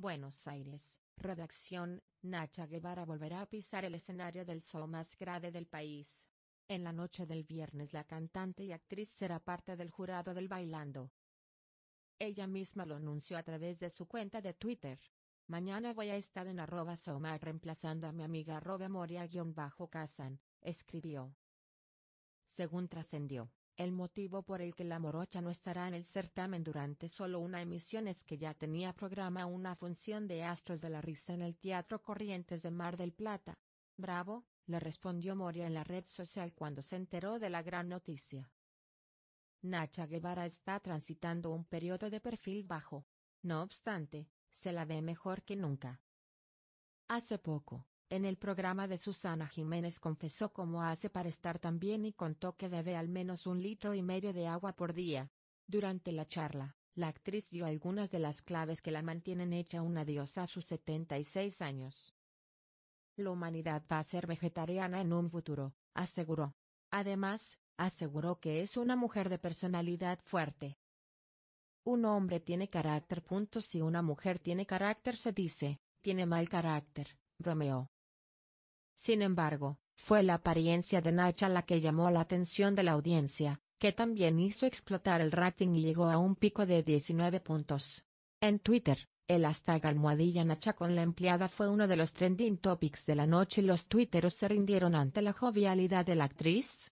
Buenos Aires, redacción, Nacha Guevara volverá a pisar el escenario del show más grande del país. En la noche del viernes la cantante y actriz será parte del jurado del Bailando. Ella misma lo anunció a través de su cuenta de Twitter. Mañana voy a estar en arroba Soma reemplazando a mi amiga arroba moria-casan, escribió. Según trascendió, el motivo por el que La Morocha no estará en el certamen durante solo una emisión es que ya tenía programa una función de Astros de la Risa en el Teatro Corrientes de Mar del Plata. Bravo, le respondió Moria en la red social cuando se enteró de la gran noticia. Nacha Guevara está transitando un periodo de perfil bajo. No obstante, se la ve mejor que nunca. Hace poco, en el programa de Susana Jiménez confesó cómo hace para estar tan bien y contó que bebe al menos un litro y medio de agua por día. Durante la charla, la actriz dio algunas de las claves que la mantienen hecha una diosa a sus 76 años. La humanidad va a ser vegetariana en un futuro, aseguró. Además, aseguró que es una mujer de personalidad fuerte. Un hombre tiene carácter. Si una mujer tiene carácter se dice, tiene mal carácter, bromeó. Sin embargo, fue la apariencia de Nacha la que llamó la atención de la audiencia, que también hizo explotar el rating y llegó a un pico de 19 puntos. En Twitter, el hashtag almohadilla Nacha con la empleada fue uno de los trending topics de la noche y los tuiteros se rindieron ante la jovialidad de la actriz,